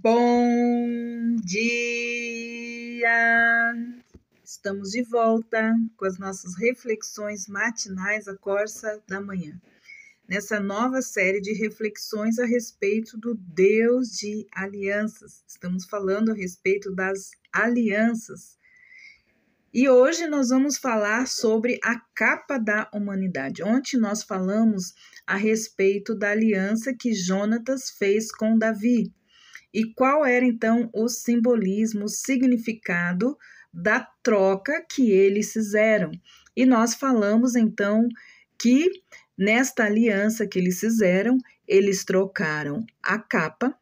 Bom dia! Estamos de volta com as nossas reflexões matinais, a Corsa da Manhã. Nessa nova série de reflexões a respeito do Deus de alianças, estamos falando a respeito das alianças. E hoje nós vamos falar sobre a capa da humanidade. Ontem nós falamos a respeito da aliança que Jonatas fez com Davi, e qual era então o simbolismo, o significado da troca que eles fizeram? E nós falamos então que nesta aliança que eles fizeram, eles trocaram a capa,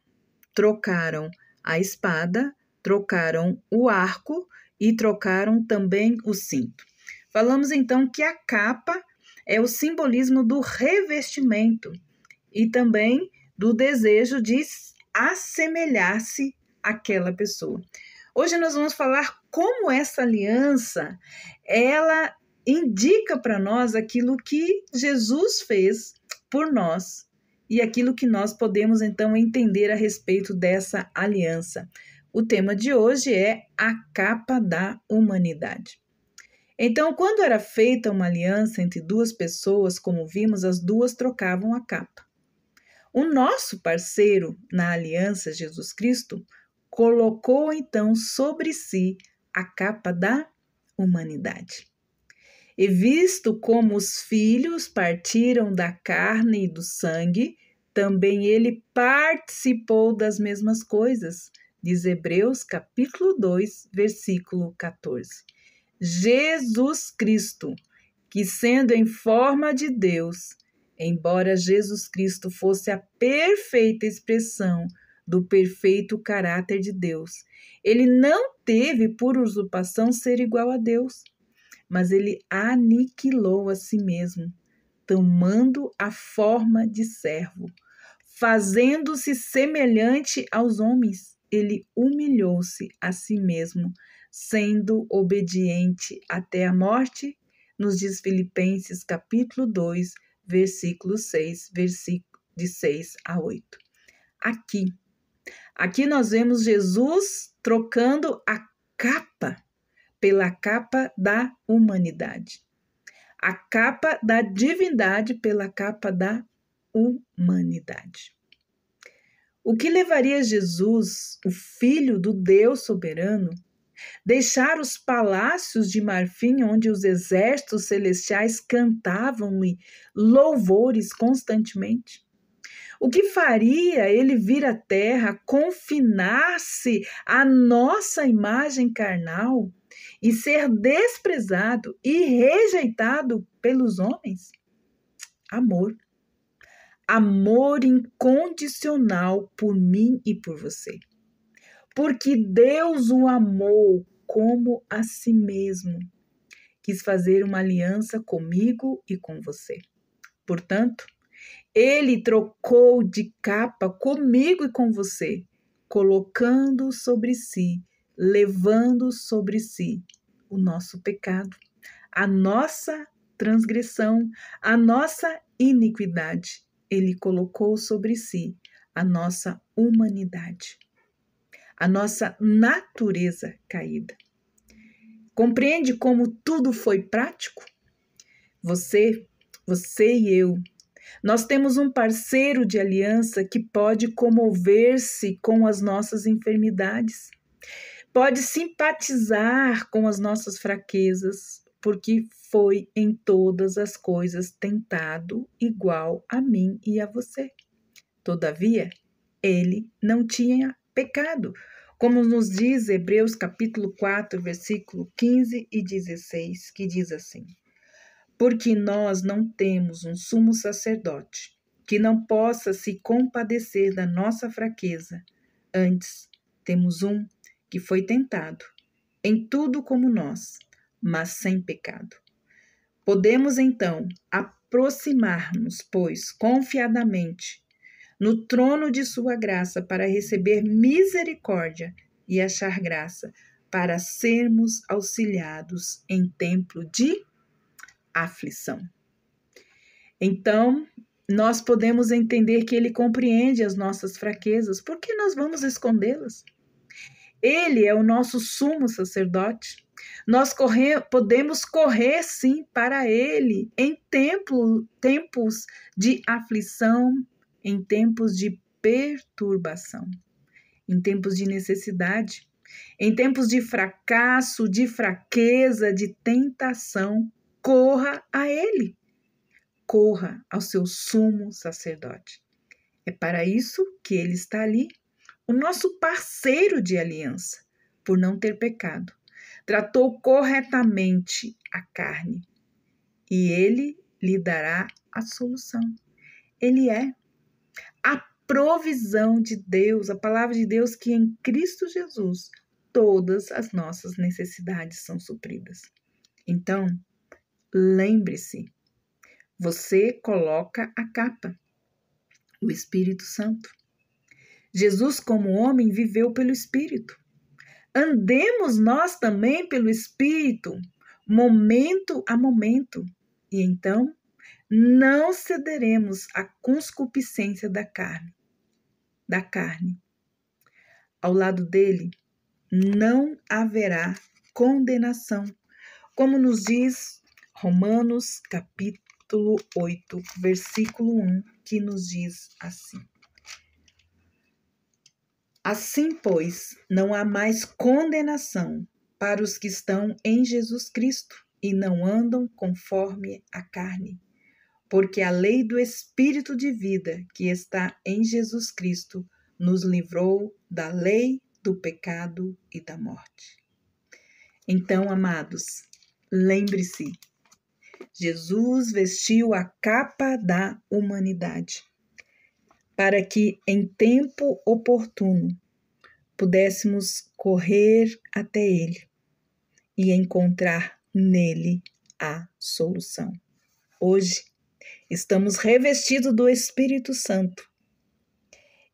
trocaram a espada, trocaram o arco e trocaram também o cinto. Falamos então que a capa é o simbolismo do revestimento e também do desejo de assemelhar-se àquela pessoa. Hoje nós vamos falar como essa aliança ela indica para nós aquilo que Jesus fez por nós e aquilo que nós podemos então entender a respeito dessa aliança. O tema de hoje é a capa da humanidade. Então, quando era feita uma aliança entre duas pessoas, como vimos, as duas trocavam a capa. O nosso parceiro na aliança, Jesus Cristo, colocou então sobre si a capa da humanidade. E visto como os filhos partiram da carne e do sangue, também ele participou das mesmas coisas, diz Hebreus capítulo 2, versículo 14. Jesus Cristo, que sendo em forma de Deus, Embora Jesus Cristo fosse a perfeita expressão do perfeito caráter de Deus, ele não teve por usurpação ser igual a Deus, mas ele aniquilou a si mesmo, tomando a forma de servo, fazendo-se semelhante aos homens. Ele humilhou-se a si mesmo, sendo obediente até a morte. Nos diz Filipenses capítulo 2, versículo 6, versículo de 6 a 8. Aqui, aqui nós vemos Jesus trocando a capa pela capa da humanidade. A capa da divindade pela capa da humanidade. O que levaria Jesus, o Filho do Deus soberano, deixar os palácios de marfim onde os exércitos celestiais cantavam louvores constantemente? O que faria ele vir à terra, confinar-se à nossa imagem carnal e ser desprezado e rejeitado pelos homens? Amor. Amor incondicional por mim e por você porque Deus o amou como a si mesmo. Quis fazer uma aliança comigo e com você. Portanto, ele trocou de capa comigo e com você, colocando sobre si, levando sobre si o nosso pecado, a nossa transgressão, a nossa iniquidade. Ele colocou sobre si a nossa humanidade a nossa natureza caída. Compreende como tudo foi prático? Você, você e eu, nós temos um parceiro de aliança que pode comover-se com as nossas enfermidades, pode simpatizar com as nossas fraquezas, porque foi em todas as coisas tentado igual a mim e a você. Todavia, ele não tinha pecado, como nos diz Hebreus capítulo 4, versículo 15 e 16, que diz assim: Porque nós não temos um sumo sacerdote que não possa se compadecer da nossa fraqueza, antes temos um que foi tentado em tudo como nós, mas sem pecado. Podemos então aproximar-nos, pois, confiadamente no trono de sua graça para receber misericórdia e achar graça para sermos auxiliados em templo de aflição. Então, nós podemos entender que ele compreende as nossas fraquezas, porque nós vamos escondê-las. Ele é o nosso sumo sacerdote. Nós podemos correr sim para ele em tempo, tempos de aflição, em tempos de perturbação, em tempos de necessidade, em tempos de fracasso, de fraqueza, de tentação, corra a Ele, corra ao seu sumo sacerdote. É para isso que Ele está ali, o nosso parceiro de aliança, por não ter pecado. Tratou corretamente a carne e Ele lhe dará a solução. Ele é a provisão de Deus, a palavra de Deus que é em Cristo Jesus todas as nossas necessidades são supridas. Então, lembre-se, você coloca a capa, o Espírito Santo. Jesus, como homem, viveu pelo Espírito. Andemos nós também pelo Espírito, momento a momento, e então não cederemos à conscupiscência da carne, da carne. Ao lado dele não haverá condenação, como nos diz Romanos capítulo 8, versículo 1, que nos diz assim: Assim, pois, não há mais condenação para os que estão em Jesus Cristo e não andam conforme a carne porque a lei do Espírito de vida que está em Jesus Cristo nos livrou da lei, do pecado e da morte. Então, amados, lembre-se, Jesus vestiu a capa da humanidade para que, em tempo oportuno, pudéssemos correr até Ele e encontrar nele a solução. Hoje, estamos revestidos do Espírito Santo.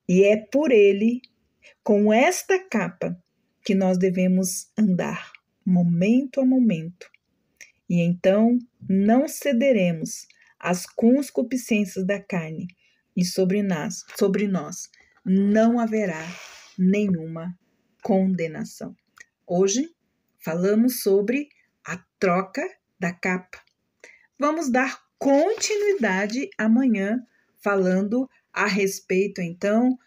E é por ele, com esta capa, que nós devemos andar, momento a momento. E então não cederemos às concupiscências da carne, e sobre nós, sobre nós não haverá nenhuma condenação. Hoje falamos sobre a troca da capa. Vamos dar continuidade amanhã, falando a respeito, então,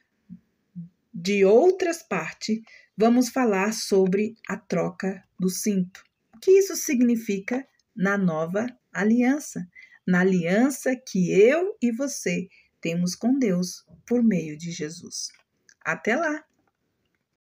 de outras partes. Vamos falar sobre a troca do cinto. O que isso significa na nova aliança? Na aliança que eu e você temos com Deus por meio de Jesus. Até lá!